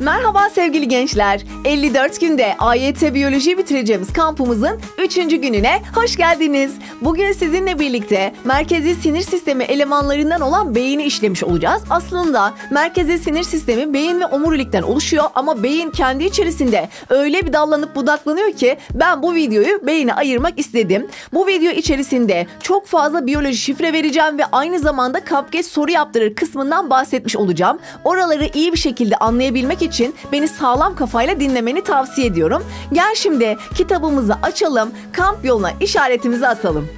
Merhaba sevgili gençler. 54 günde AYT Biyoloji bitireceğimiz kampımızın 3. gününe hoş geldiniz. Bugün sizinle birlikte merkezi sinir sistemi elemanlarından olan beyni işlemiş olacağız. Aslında merkezi sinir sistemi beyin ve omurilikten oluşuyor ama beyin kendi içerisinde öyle bir dallanıp budaklanıyor ki ben bu videoyu beyine ayırmak istedim. Bu video içerisinde çok fazla biyoloji şifre vereceğim ve aynı zamanda kapgeç soru yaptırır kısmından bahsetmiş olacağım. Oraları iyi bir şekilde anlayabilmek için beni sağlam kafayla dinlemeni tavsiye ediyorum. Gel şimdi kitabımızı açalım, kamp yoluna işaretimizi atalım.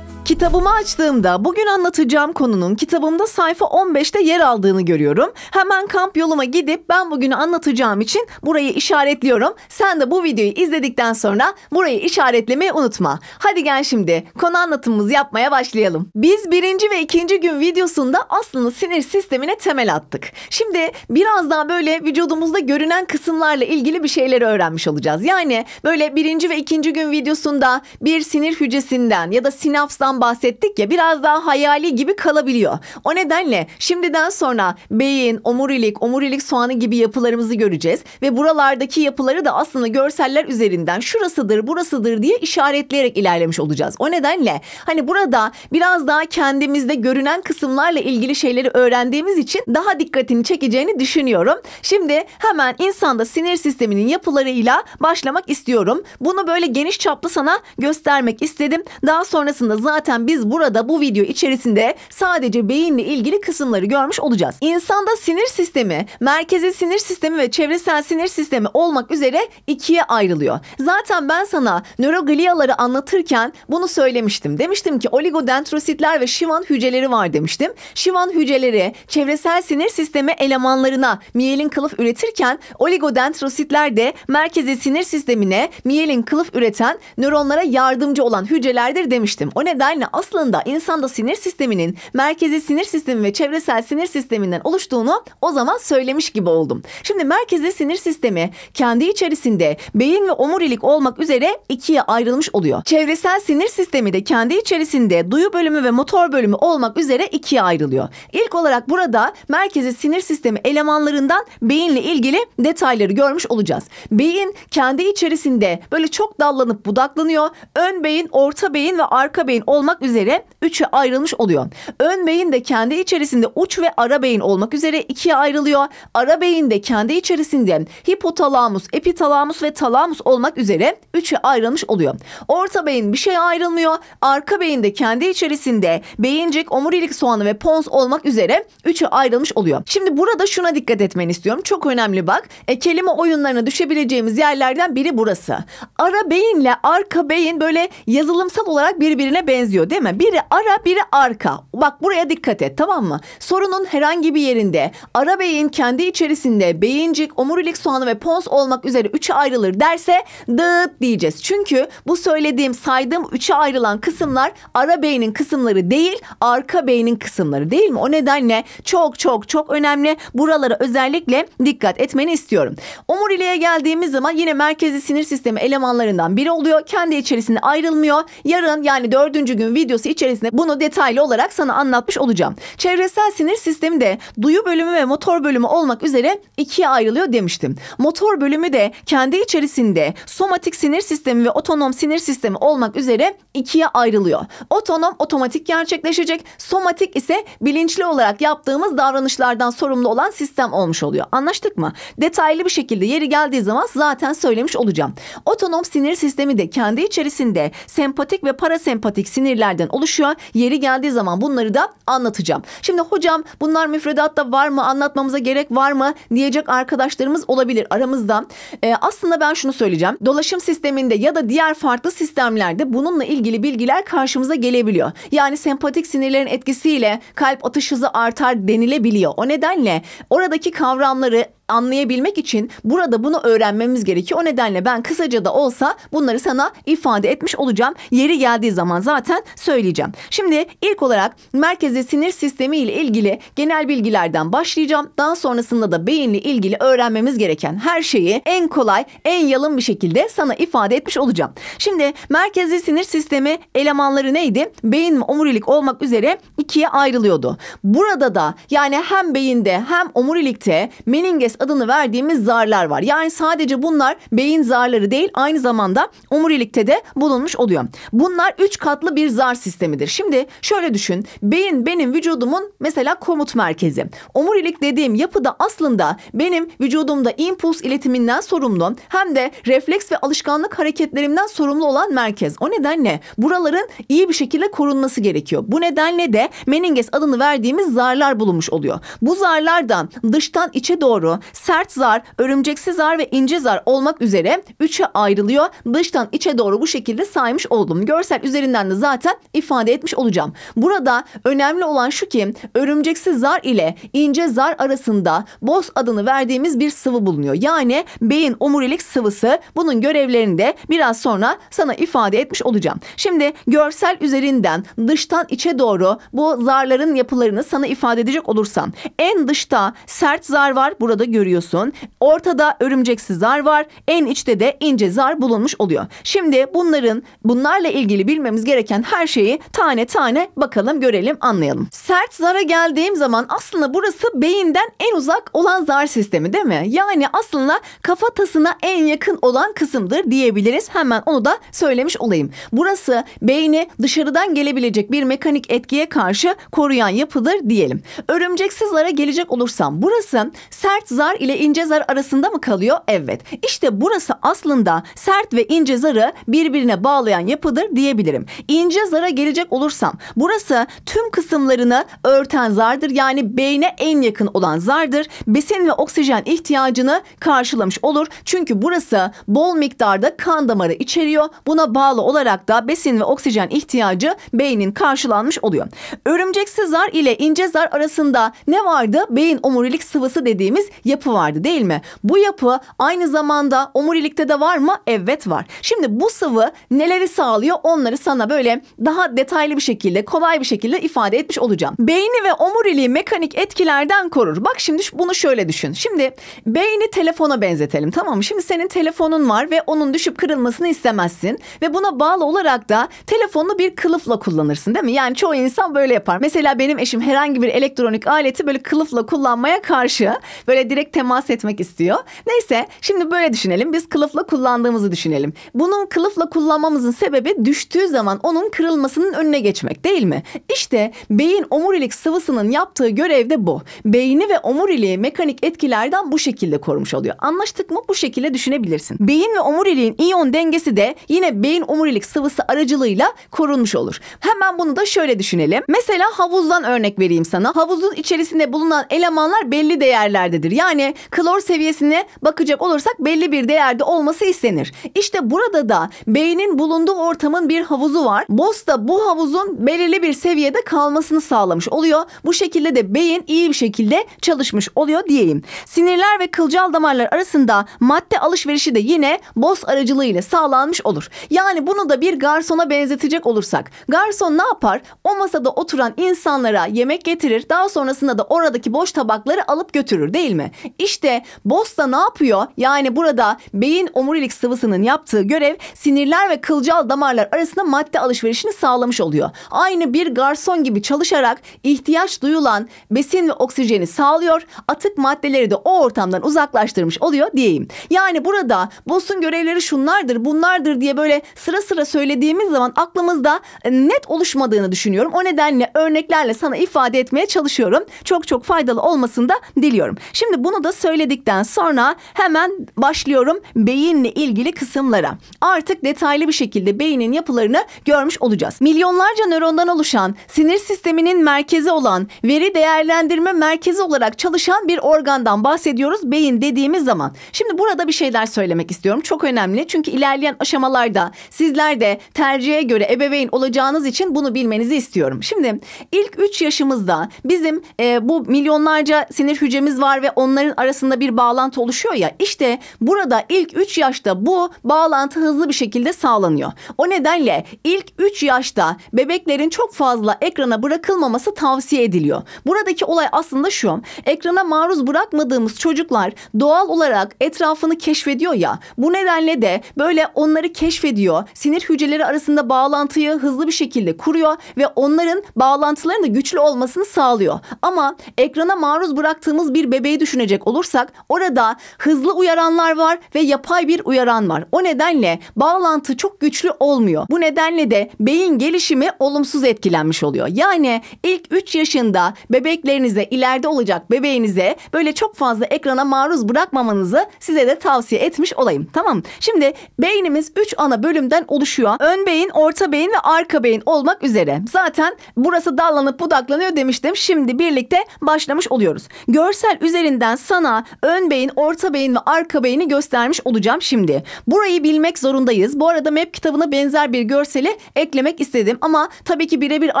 Kitabımı açtığımda bugün anlatacağım konunun kitabımda sayfa 15'te yer aldığını görüyorum. Hemen kamp yoluma gidip ben bugün anlatacağım için burayı işaretliyorum. Sen de bu videoyu izledikten sonra burayı işaretlemeyi unutma. Hadi gel şimdi konu anlatımımızı yapmaya başlayalım. Biz birinci ve ikinci gün videosunda aslında sinir sistemine temel attık. Şimdi biraz daha böyle vücudumuzda görünen kısımlarla ilgili bir şeyleri öğrenmiş olacağız. Yani böyle birinci ve ikinci gün videosunda bir sinir hücresinden ya da sinapstan bahsettik ya biraz daha hayali gibi kalabiliyor. O nedenle şimdiden sonra beyin, omurilik, omurilik soğanı gibi yapılarımızı göreceğiz ve buralardaki yapıları da aslında görseller üzerinden şurasıdır, burasıdır diye işaretleyerek ilerlemiş olacağız. O nedenle hani burada biraz daha kendimizde görünen kısımlarla ilgili şeyleri öğrendiğimiz için daha dikkatini çekeceğini düşünüyorum. Şimdi hemen insanda sinir sisteminin yapılarıyla başlamak istiyorum. Bunu böyle geniş çaplı sana göstermek istedim. Daha sonrasında zaten Zaten biz burada bu video içerisinde sadece beyinle ilgili kısımları görmüş olacağız. İnsanda sinir sistemi, merkezi sinir sistemi ve çevresel sinir sistemi olmak üzere ikiye ayrılıyor. Zaten ben sana nörogliyaları anlatırken bunu söylemiştim. Demiştim ki oligodendrositler ve şivan hücreleri var demiştim. Şivan hücreleri çevresel sinir sistemi elemanlarına miyelin kılıf üretirken oligodendrositler de merkezi sinir sistemine miyelin kılıf üreten nöronlara yardımcı olan hücrelerdir demiştim. O nedenle yani aslında insanda sinir sisteminin merkezi sinir sistemi ve çevresel sinir sisteminden oluştuğunu o zaman söylemiş gibi oldum. Şimdi merkezi sinir sistemi kendi içerisinde beyin ve omurilik olmak üzere ikiye ayrılmış oluyor. Çevresel sinir sistemi de kendi içerisinde duyu bölümü ve motor bölümü olmak üzere ikiye ayrılıyor. İlk olarak burada merkezi sinir sistemi elemanlarından beyinle ilgili detayları görmüş olacağız. Beyin kendi içerisinde böyle çok dallanıp budaklanıyor. Ön beyin, orta beyin ve arka beyin olmak olmak üzere 3'e ayrılmış oluyor. Ön beyin de kendi içerisinde uç ve ara beyin olmak üzere ikiye ayrılıyor. Ara beyin de kendi içerisinde hipotalamus, epitalamus ve talamus olmak üzere 3'e ayrılmış oluyor. Orta beyin bir şey ayrılmıyor. Arka beyin de kendi içerisinde beyincik, omurilik soğanı ve pons olmak üzere 3'e ayrılmış oluyor. Şimdi burada şuna dikkat etmeni istiyorum. Çok önemli bak. E, kelime oyunlarına düşebileceğimiz yerlerden biri burası. Ara beyinle arka beyin böyle yazılımsal olarak birbirine benziyor benziyor değil mi? Biri ara biri arka. Bak buraya dikkat et tamam mı? Sorunun herhangi bir yerinde ara beyin kendi içerisinde beyincik, omurilik soğanı ve pons olmak üzere üçe ayrılır derse dıt diyeceğiz. Çünkü bu söylediğim saydığım üçe ayrılan kısımlar ara beynin kısımları değil arka beynin kısımları değil mi? O nedenle çok çok çok önemli. Buralara özellikle dikkat etmeni istiyorum. Omuriliğe geldiğimiz zaman yine merkezi sinir sistemi elemanlarından biri oluyor. Kendi içerisinde ayrılmıyor. Yarın yani dördüncü gün videosu içerisinde bunu detaylı olarak sana anlatmış olacağım. Çevresel sinir sistemi de duyu bölümü ve motor bölümü olmak üzere ikiye ayrılıyor demiştim. Motor bölümü de kendi içerisinde somatik sinir sistemi ve otonom sinir sistemi olmak üzere ikiye ayrılıyor. Otonom otomatik gerçekleşecek, somatik ise bilinçli olarak yaptığımız davranışlardan sorumlu olan sistem olmuş oluyor. Anlaştık mı? Detaylı bir şekilde yeri geldiği zaman zaten söylemiş olacağım. Otonom sinir sistemi de kendi içerisinde sempatik ve parasempatik sinir önerilerden oluşuyor. Yeri geldiği zaman bunları da anlatacağım. Şimdi hocam bunlar müfredatta var mı anlatmamıza gerek var mı diyecek arkadaşlarımız olabilir aramızda. E, aslında ben şunu söyleyeceğim. Dolaşım sisteminde ya da diğer farklı sistemlerde bununla ilgili bilgiler karşımıza gelebiliyor. Yani sempatik sinirlerin etkisiyle kalp atış hızı artar denilebiliyor. O nedenle oradaki kavramları anlayabilmek için burada bunu öğrenmemiz gerekiyor. O nedenle ben kısaca da olsa bunları sana ifade etmiş olacağım. Yeri geldiği zaman zaten söyleyeceğim. Şimdi ilk olarak merkezi sinir sistemi ile ilgili genel bilgilerden başlayacağım. Daha sonrasında da beyinle ilgili öğrenmemiz gereken her şeyi en kolay, en yalın bir şekilde sana ifade etmiş olacağım. Şimdi merkezi sinir sistemi elemanları neydi? Beyin ve omurilik olmak üzere ikiye ayrılıyordu. Burada da yani hem beyinde hem omurilikte meninges adını verdiğimiz zarlar var. Yani sadece bunlar beyin zarları değil aynı zamanda omurilikte de bulunmuş oluyor. Bunlar üç katlı bir zar sistemidir. Şimdi şöyle düşün. Beyin benim vücudumun mesela komut merkezi. Omurilik dediğim yapıda aslında benim vücudumda impuls iletiminden sorumlu hem de refleks ve alışkanlık hareketlerimden sorumlu olan merkez. O nedenle buraların iyi bir şekilde korunması gerekiyor. Bu nedenle de meninges adını verdiğimiz zarlar bulunmuş oluyor. Bu zarlardan dıştan içe doğru sert zar, örümceksi zar ve ince zar olmak üzere 3'e ayrılıyor. Dıştan içe doğru bu şekilde saymış oldum. Görsel üzerinden de zaten ifade etmiş olacağım. Burada önemli olan şu ki örümceksi zar ile ince zar arasında boz adını verdiğimiz bir sıvı bulunuyor. Yani beyin omurilik sıvısı bunun görevlerini de biraz sonra sana ifade etmiş olacağım. Şimdi görsel üzerinden dıştan içe doğru bu zarların yapılarını sana ifade edecek olursam en dışta sert zar var burada görüyorsunuz görüyorsun. Ortada örümceksi zar var. En içte de ince zar bulunmuş oluyor. Şimdi bunların bunlarla ilgili bilmemiz gereken her şeyi tane tane bakalım görelim anlayalım. Sert zara geldiğim zaman aslında burası beyinden en uzak olan zar sistemi değil mi? Yani aslında kafatasına en yakın olan kısımdır diyebiliriz. Hemen onu da söylemiş olayım. Burası beyni dışarıdan gelebilecek bir mekanik etkiye karşı koruyan yapıdır diyelim. Örümceksiz zara gelecek olursam burası sert zar ile ince zar arasında mı kalıyor? Evet. İşte burası aslında sert ve ince zarı birbirine bağlayan yapıdır diyebilirim. İnce zara gelecek olursam burası tüm kısımlarını örten zardır. Yani beyne en yakın olan zardır. Besin ve oksijen ihtiyacını karşılamış olur. Çünkü burası bol miktarda kan damarı içeriyor. Buna bağlı olarak da besin ve oksijen ihtiyacı beynin karşılanmış oluyor. Örümceksiz zar ile ince zar arasında ne vardı? Beyin omurilik sıvısı dediğimiz yapı vardı değil mi? Bu yapı aynı zamanda omurilikte de var mı? Evet var. Şimdi bu sıvı neleri sağlıyor? Onları sana böyle daha detaylı bir şekilde, kolay bir şekilde ifade etmiş olacağım. Beyni ve omuriliği mekanik etkilerden korur. Bak şimdi bunu şöyle düşün. Şimdi beyni telefona benzetelim tamam mı? Şimdi senin telefonun var ve onun düşüp kırılmasını istemezsin ve buna bağlı olarak da telefonu bir kılıfla kullanırsın değil mi? Yani çoğu insan böyle yapar. Mesela benim eşim herhangi bir elektronik aleti böyle kılıfla kullanmaya karşı böyle direkt direkt temas etmek istiyor. Neyse şimdi böyle düşünelim. Biz kılıfla kullandığımızı düşünelim. Bunun kılıfla kullanmamızın sebebi düştüğü zaman onun kırılmasının önüne geçmek değil mi? İşte beyin omurilik sıvısının yaptığı görev de bu. Beyni ve omuriliği mekanik etkilerden bu şekilde korumuş oluyor. Anlaştık mı? Bu şekilde düşünebilirsin. Beyin ve omuriliğin iyon dengesi de yine beyin omurilik sıvısı aracılığıyla korunmuş olur. Hemen bunu da şöyle düşünelim. Mesela havuzdan örnek vereyim sana. Havuzun içerisinde bulunan elemanlar belli değerlerdedir. Yani yani klor seviyesine bakacak olursak belli bir değerde olması istenir. İşte burada da beynin bulunduğu ortamın bir havuzu var. Boss da bu havuzun belirli bir seviyede kalmasını sağlamış oluyor. Bu şekilde de beyin iyi bir şekilde çalışmış oluyor diyeyim. Sinirler ve kılcal damarlar arasında madde alışverişi de yine boss aracılığıyla sağlanmış olur. Yani bunu da bir garsona benzetecek olursak. Garson ne yapar? O masada oturan insanlara yemek getirir. Daha sonrasında da oradaki boş tabakları alıp götürür değil mi? İşte Bosta ne yapıyor? Yani burada beyin omurilik sıvısının yaptığı görev sinirler ve kılcal damarlar arasında madde alışverişini sağlamış oluyor. Aynı bir garson gibi çalışarak ihtiyaç duyulan besin ve oksijeni sağlıyor. Atık maddeleri de o ortamdan uzaklaştırmış oluyor diyeyim. Yani burada Boss'un görevleri şunlardır bunlardır diye böyle sıra sıra söylediğimiz zaman aklımızda e, net oluşmadığını düşünüyorum. O nedenle örneklerle sana ifade etmeye çalışıyorum. Çok çok faydalı olmasını da diliyorum. Şimdi bu bunu da söyledikten sonra hemen başlıyorum beyinle ilgili kısımlara. Artık detaylı bir şekilde beynin yapılarını görmüş olacağız. Milyonlarca nörondan oluşan, sinir sisteminin merkezi olan, veri değerlendirme merkezi olarak çalışan bir organdan bahsediyoruz beyin dediğimiz zaman. Şimdi burada bir şeyler söylemek istiyorum. Çok önemli. Çünkü ilerleyen aşamalarda sizler de tercihe göre ebeveyn olacağınız için bunu bilmenizi istiyorum. Şimdi ilk 3 yaşımızda bizim e, bu milyonlarca sinir hücremiz var ve onları onların arasında bir bağlantı oluşuyor ya işte burada ilk 3 yaşta bu bağlantı hızlı bir şekilde sağlanıyor. O nedenle ilk 3 yaşta bebeklerin çok fazla ekrana bırakılmaması tavsiye ediliyor. Buradaki olay aslında şu ekrana maruz bırakmadığımız çocuklar doğal olarak etrafını keşfediyor ya bu nedenle de böyle onları keşfediyor sinir hücreleri arasında bağlantıyı hızlı bir şekilde kuruyor ve onların bağlantılarının da güçlü olmasını sağlıyor. Ama ekrana maruz bıraktığımız bir bebeği düşünelim dönecek olursak orada hızlı uyaranlar var ve yapay bir uyaran var. O nedenle bağlantı çok güçlü olmuyor. Bu nedenle de beyin gelişimi olumsuz etkilenmiş oluyor. Yani ilk 3 yaşında bebeklerinize ileride olacak bebeğinize böyle çok fazla ekrana maruz bırakmamanızı size de tavsiye etmiş olayım. Tamam. Şimdi beynimiz 3 ana bölümden oluşuyor. Ön beyin, orta beyin ve arka beyin olmak üzere. Zaten burası dallanıp budaklanıyor demiştim. Şimdi birlikte başlamış oluyoruz. Görsel üzerinden zaten sana ön beyin, orta beyin ve arka beyni göstermiş olacağım şimdi. Burayı bilmek zorundayız. Bu arada map kitabına benzer bir görseli eklemek istedim. Ama tabii ki birebir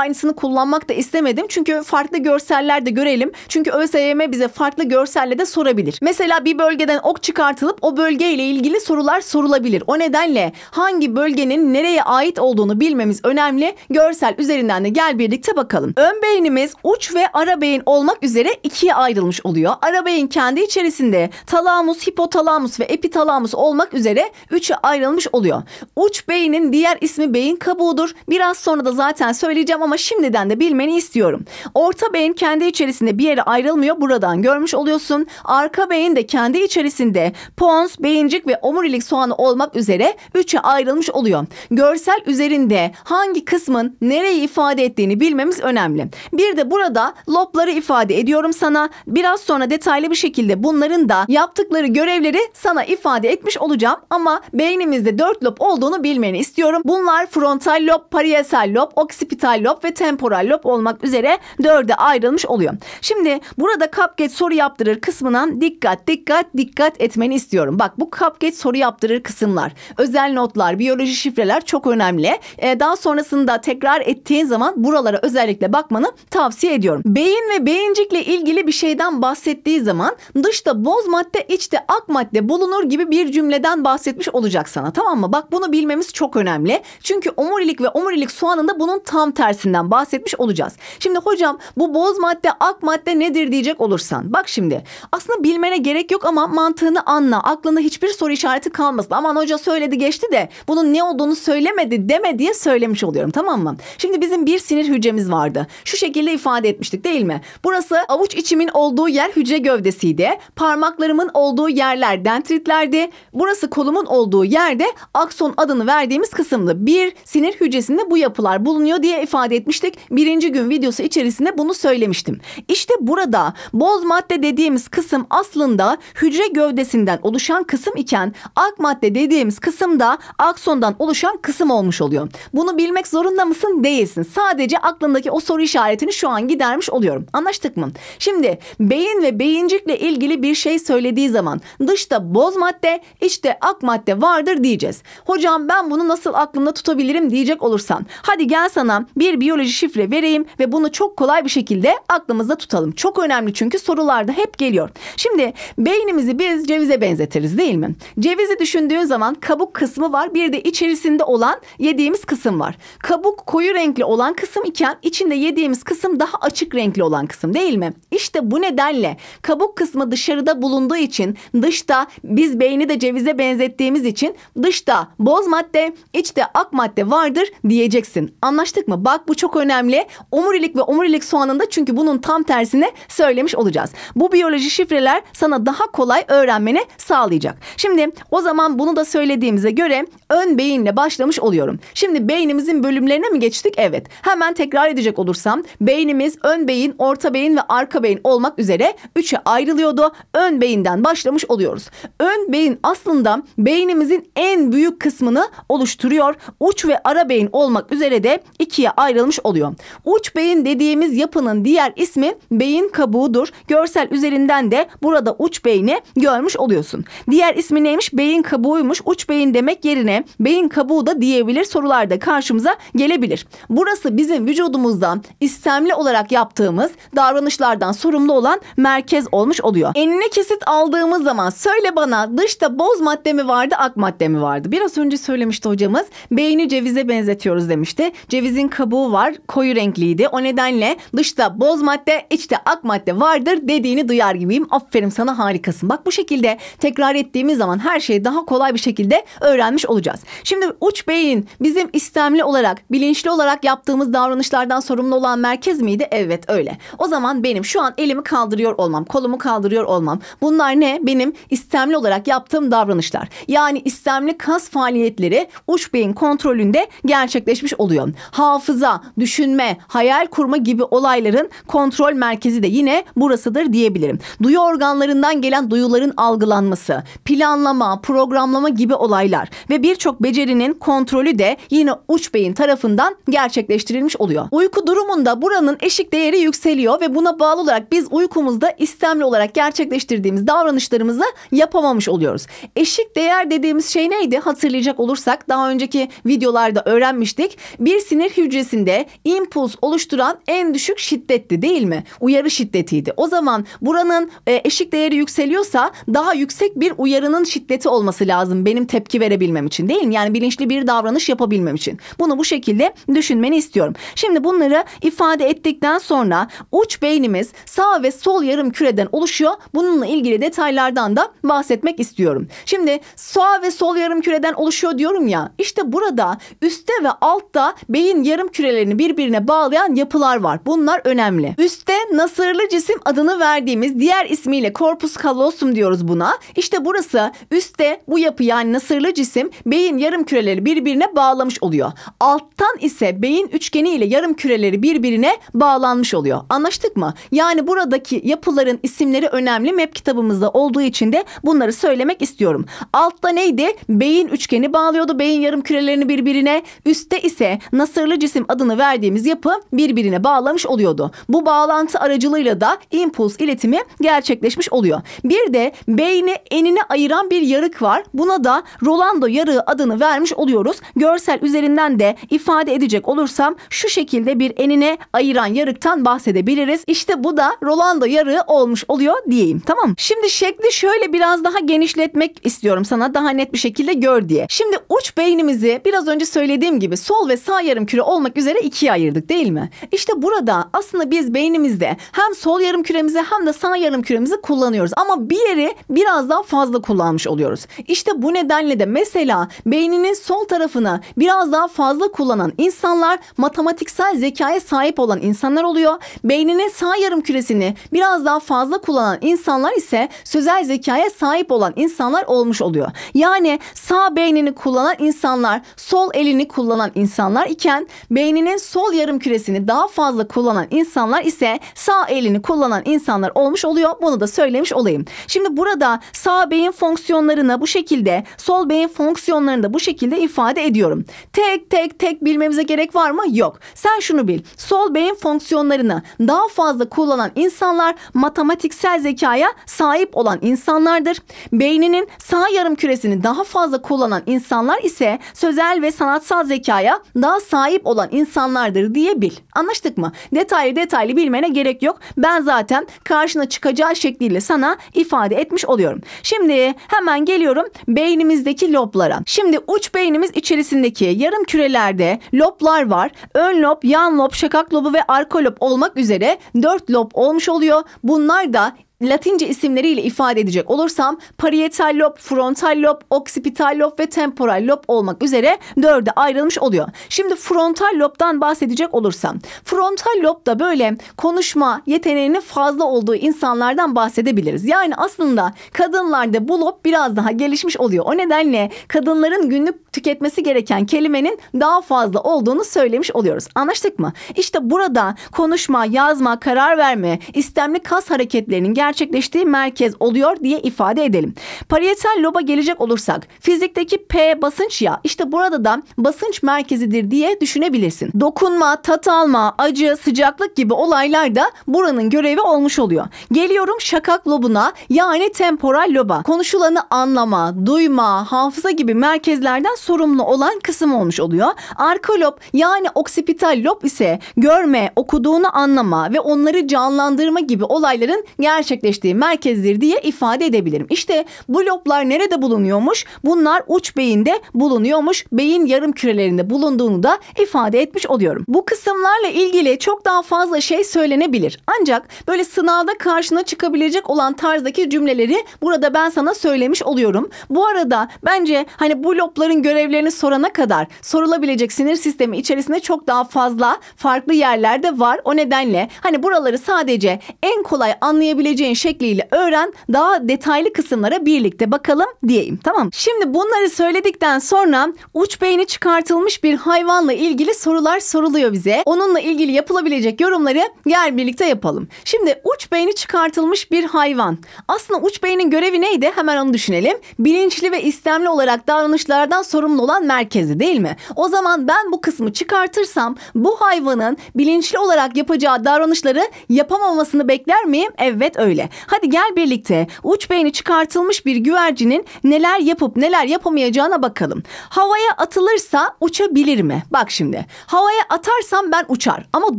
aynısını kullanmak da istemedim. Çünkü farklı görseller de görelim. Çünkü ÖSYM bize farklı görselle de sorabilir. Mesela bir bölgeden ok çıkartılıp o bölgeyle ilgili sorular sorulabilir. O nedenle hangi bölgenin nereye ait olduğunu bilmemiz önemli. Görsel üzerinden de gel birlikte bakalım. Ön beynimiz uç ve ara beyin olmak üzere ikiye ayrılmış oluyor. Ara beyin Bireyin kendi içerisinde talamus, hipotalamus ve epitalamus olmak üzere üçe ayrılmış oluyor. Uç beynin diğer ismi beyin kabuğudur. Biraz sonra da zaten söyleyeceğim ama şimdiden de bilmeni istiyorum. Orta beyin kendi içerisinde bir yere ayrılmıyor. Buradan görmüş oluyorsun. Arka beyin de kendi içerisinde pons, beyincik ve omurilik soğanı olmak üzere üçe ayrılmış oluyor. Görsel üzerinde hangi kısmın nereyi ifade ettiğini bilmemiz önemli. Bir de burada lobları ifade ediyorum sana. Biraz sonra detaylı detaylı bir şekilde bunların da yaptıkları görevleri sana ifade etmiş olacağım. Ama beynimizde dört lob olduğunu bilmeni istiyorum. Bunlar frontal lob, parietal lob, oksipital lob ve temporal lob olmak üzere dörde ayrılmış oluyor. Şimdi burada cupcake soru yaptırır kısmına dikkat dikkat dikkat etmeni istiyorum. Bak bu cupcake soru yaptırır kısımlar, özel notlar, biyoloji şifreler çok önemli. Ee, daha sonrasında tekrar ettiğin zaman buralara özellikle bakmanı tavsiye ediyorum. Beyin ve beyincikle ilgili bir şeyden bahsettiği zaman zaman dışta boz madde içte ak madde bulunur gibi bir cümleden bahsetmiş olacak sana tamam mı? Bak bunu bilmemiz çok önemli. Çünkü omurilik ve omurilik soğanında bunun tam tersinden bahsetmiş olacağız. Şimdi hocam bu boz madde ak madde nedir diyecek olursan. Bak şimdi aslında bilmene gerek yok ama mantığını anla. Aklında hiçbir soru işareti kalmasın. Aman hoca söyledi geçti de bunun ne olduğunu söylemedi deme diye söylemiş oluyorum tamam mı? Şimdi bizim bir sinir hücremiz vardı. Şu şekilde ifade etmiştik değil mi? Burası avuç içimin olduğu yer hücre gövdesi gövdesiydi, parmaklarımın olduğu yerler dentritlerdi. burası kolumun olduğu yerde akson adını verdiğimiz kısımdı. Bir sinir hücresinde bu yapılar bulunuyor diye ifade etmiştik. Birinci gün videosu içerisinde bunu söylemiştim. İşte burada boz madde dediğimiz kısım aslında hücre gövdesinden oluşan kısım iken ak madde dediğimiz kısım da aksondan oluşan kısım olmuş oluyor. Bunu bilmek zorunda mısın? Değilsin. Sadece aklındaki o soru işaretini şu an gidermiş oluyorum. Anlaştık mı? Şimdi beyin ve beyinci müzikle ilgili bir şey söylediği zaman dışta boz madde, içte ak madde vardır diyeceğiz. Hocam ben bunu nasıl aklımda tutabilirim diyecek olursan. Hadi gel sana bir biyoloji şifre vereyim ve bunu çok kolay bir şekilde aklımızda tutalım. Çok önemli çünkü sorularda hep geliyor. Şimdi beynimizi biz cevize benzetiriz değil mi? Cevizi düşündüğün zaman kabuk kısmı var bir de içerisinde olan yediğimiz kısım var. Kabuk koyu renkli olan kısım iken içinde yediğimiz kısım daha açık renkli olan kısım değil mi? İşte bu nedenle kabuk bu kısmı dışarıda bulunduğu için dışta biz beyni de cevize benzettiğimiz için dışta boz madde içte ak madde vardır diyeceksin. Anlaştık mı? Bak bu çok önemli. Omurilik ve omurilik soğanında çünkü bunun tam tersini söylemiş olacağız. Bu biyoloji şifreler sana daha kolay öğrenmeni sağlayacak. Şimdi o zaman bunu da söylediğimize göre ön beyinle başlamış oluyorum. Şimdi beynimizin bölümlerine mi geçtik? Evet. Hemen tekrar edecek olursam beynimiz ön beyin, orta beyin ve arka beyin olmak üzere 3'e ayrı ayrılıyordu. Ön beyinden başlamış oluyoruz. Ön beyin aslında beynimizin en büyük kısmını oluşturuyor. Uç ve ara beyin olmak üzere de ikiye ayrılmış oluyor. Uç beyin dediğimiz yapının diğer ismi beyin kabuğudur. Görsel üzerinden de burada uç beyni görmüş oluyorsun. Diğer ismi neymiş? Beyin kabuğuymuş. Uç beyin demek yerine beyin kabuğu da diyebilir. Sorularda karşımıza gelebilir. Burası bizim vücudumuzdan istemli olarak yaptığımız davranışlardan sorumlu olan merkez olmuş olmuş oluyor. Enine kesit aldığımız zaman söyle bana dışta boz madde mi vardı ak madde mi vardı? Biraz önce söylemişti hocamız beyni cevize benzetiyoruz demişti. Cevizin kabuğu var koyu renkliydi. O nedenle dışta boz madde içte ak madde vardır dediğini duyar gibiyim. Aferin sana harikasın. Bak bu şekilde tekrar ettiğimiz zaman her şeyi daha kolay bir şekilde öğrenmiş olacağız. Şimdi uç beyin bizim istemli olarak bilinçli olarak yaptığımız davranışlardan sorumlu olan merkez miydi? Evet öyle. O zaman benim şu an elimi kaldırıyor olmam kolum kolumu kaldırıyor olmam. Bunlar ne? Benim istemli olarak yaptığım davranışlar. Yani istemli kas faaliyetleri uç beyin kontrolünde gerçekleşmiş oluyor. Hafıza, düşünme, hayal kurma gibi olayların kontrol merkezi de yine burasıdır diyebilirim. Duyu organlarından gelen duyuların algılanması, planlama, programlama gibi olaylar ve birçok becerinin kontrolü de yine uç beyin tarafından gerçekleştirilmiş oluyor. Uyku durumunda buranın eşik değeri yükseliyor ve buna bağlı olarak biz uykumuzda istemli önemli olarak gerçekleştirdiğimiz davranışlarımızı yapamamış oluyoruz. Eşik değer dediğimiz şey neydi? Hatırlayacak olursak daha önceki videolarda öğrenmiştik. Bir sinir hücresinde impuls oluşturan en düşük şiddetti değil mi? Uyarı şiddetiydi. O zaman buranın e, eşik değeri yükseliyorsa daha yüksek bir uyarının şiddeti olması lazım benim tepki verebilmem için değil mi? Yani bilinçli bir davranış yapabilmem için. Bunu bu şekilde düşünmeni istiyorum. Şimdi bunları ifade ettikten sonra uç beynimiz sağ ve sol yarım küreden şeklinden oluşuyor. Bununla ilgili detaylardan da bahsetmek istiyorum. Şimdi sağ ve sol yarım küreden oluşuyor diyorum ya. İşte burada üstte ve altta beyin yarım kürelerini birbirine bağlayan yapılar var. Bunlar önemli. Üst nasırlı cisim adını verdiğimiz diğer ismiyle korpus callosum diyoruz buna. İşte burası üstte bu yapı yani nasırlı cisim beyin yarım küreleri birbirine bağlamış oluyor. Alttan ise beyin üçgeni ile yarım küreleri birbirine bağlanmış oluyor. Anlaştık mı? Yani buradaki yapıların isimleri önemli. map kitabımızda olduğu için de bunları söylemek istiyorum. Altta neydi? Beyin üçgeni bağlıyordu beyin yarım kürelerini birbirine. Üstte ise nasırlı cisim adını verdiğimiz yapı birbirine bağlamış oluyordu. Bu bağlantı bağlantısı aracılığıyla da impuls iletimi gerçekleşmiş oluyor. Bir de beyni enine ayıran bir yarık var. Buna da Rolando yarığı adını vermiş oluyoruz. Görsel üzerinden de ifade edecek olursam şu şekilde bir enine ayıran yarıktan bahsedebiliriz. İşte bu da Rolando yarığı olmuş oluyor diyeyim. Tamam Şimdi şekli şöyle biraz daha genişletmek istiyorum sana daha net bir şekilde gör diye. Şimdi uç beynimizi biraz önce söylediğim gibi sol ve sağ yarım küre olmak üzere ikiye ayırdık değil mi? İşte burada aslında biz beynimizde şekilde hem sol yarım küremizi hem de sağ yarım küremizi kullanıyoruz. Ama bir yeri biraz daha fazla kullanmış oluyoruz. İşte bu nedenle de mesela beyninin sol tarafını biraz daha fazla kullanan insanlar matematiksel zekaya sahip olan insanlar oluyor. Beyninin sağ yarım küresini biraz daha fazla kullanan insanlar ise sözel zekaya sahip olan insanlar olmuş oluyor. Yani sağ beynini kullanan insanlar sol elini kullanan insanlar iken beyninin sol yarım küresini daha fazla kullanan insanlar ise sağ elini kullanan insanlar olmuş oluyor. Bunu da söylemiş olayım. Şimdi burada sağ beyin fonksiyonlarını bu şekilde sol beyin fonksiyonlarını da bu şekilde ifade ediyorum. Tek tek tek bilmemize gerek var mı? Yok. Sen şunu bil. Sol beyin fonksiyonlarını daha fazla kullanan insanlar matematiksel zekaya sahip olan insanlardır. Beyninin sağ yarım küresini daha fazla kullanan insanlar ise sözel ve sanatsal zekaya daha sahip olan insanlardır diye bil. Anlaştık mı? Detaylı detaylı bilmene gerek gerek yok. Ben zaten karşına çıkacağı şekliyle sana ifade etmiş oluyorum. Şimdi hemen geliyorum beynimizdeki loblara. Şimdi uç beynimiz içerisindeki yarım kürelerde loblar var. Ön lob, yan lob, şakak lobu ve arka lob olmak üzere 4 lob olmuş oluyor. Bunlar da Latince isimleriyle ifade edecek olursam parietal lob, frontal lob, oksipital lob ve temporal lob olmak üzere dörde ayrılmış oluyor. Şimdi frontal lobdan bahsedecek olursam frontal lob da böyle konuşma yeteneğinin fazla olduğu insanlardan bahsedebiliriz. Yani aslında kadınlarda bu lob biraz daha gelişmiş oluyor. O nedenle kadınların günlük tüketmesi gereken kelimenin daha fazla olduğunu söylemiş oluyoruz. Anlaştık mı? İşte burada konuşma, yazma, karar verme, istemli kas hareketlerinin gerçekleştiği merkez oluyor diye ifade edelim. Parietal loba gelecek olursak fizikteki P basınç ya işte burada da basınç merkezidir diye düşünebilirsin. Dokunma, tat alma, acı, sıcaklık gibi olaylar da buranın görevi olmuş oluyor. Geliyorum şakak lobuna yani temporal loba. Konuşulanı anlama, duyma, hafıza gibi merkezlerden sorumlu olan kısım olmuş oluyor. Arka lob yani oksipital lob ise görme, okuduğunu anlama ve onları canlandırma gibi olayların gerçekleştiği merkezdir diye ifade edebilirim. İşte bu loblar nerede bulunuyormuş? Bunlar uç beyinde bulunuyormuş. Beyin yarım kürelerinde bulunduğunu da ifade etmiş oluyorum. Bu kısımlarla ilgili çok daha fazla şey söylenebilir. Ancak böyle sınavda karşına çıkabilecek olan tarzdaki cümleleri burada ben sana söylemiş oluyorum. Bu arada bence hani bu lobların görevlerini sorana kadar sorulabilecek sinir sistemi içerisinde çok daha fazla farklı yerlerde var. O nedenle hani buraları sadece en kolay anlayabileceğin şekliyle öğren. Daha detaylı kısımlara birlikte bakalım diyeyim. Tamam. Şimdi bunları söyledikten sonra uç beyni çıkartılmış bir hayvanla ilgili sorular soruluyor bize. Onunla ilgili yapılabilecek yorumları gel birlikte yapalım. Şimdi uç beyni çıkartılmış bir hayvan. Aslında uç beynin görevi neydi? Hemen onu düşünelim. Bilinçli ve istemli olarak davranışlardan sonra sorumlu olan merkezi değil mi? O zaman ben bu kısmı çıkartırsam bu hayvanın bilinçli olarak yapacağı davranışları yapamamasını bekler miyim? Evet öyle. Hadi gel birlikte uç beyni çıkartılmış bir güvercinin neler yapıp neler yapamayacağına bakalım. Havaya atılırsa uçabilir mi? Bak şimdi havaya atarsam ben uçar ama